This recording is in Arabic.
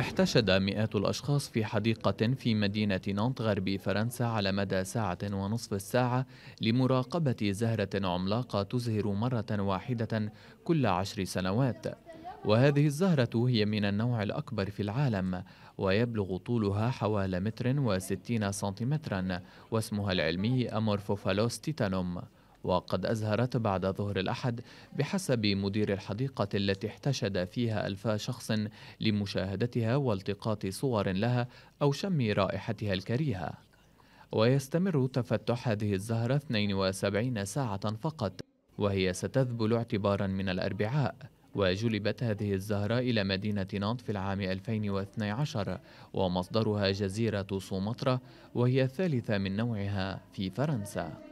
احتشد مئات الأشخاص في حديقة في مدينة نانت غرب فرنسا على مدى ساعة ونصف الساعة لمراقبة زهرة عملاقة تزهر مرة واحدة كل عشر سنوات وهذه الزهرة هي من النوع الأكبر في العالم ويبلغ طولها حوالي متر وستين سنتيمترا واسمها العلمي أمورفوفالوس تيتانوم وقد أزهرت بعد ظهر الأحد بحسب مدير الحديقة التي احتشد فيها ألفا شخص لمشاهدتها والتقاط صور لها أو شم رائحتها الكريهة ويستمر تفتح هذه الزهرة 72 ساعة فقط وهي ستذبل اعتبارا من الأربعاء وجلبت هذه الزهرة إلى مدينة نانت في العام 2012 ومصدرها جزيرة سومطرة وهي الثالثة من نوعها في فرنسا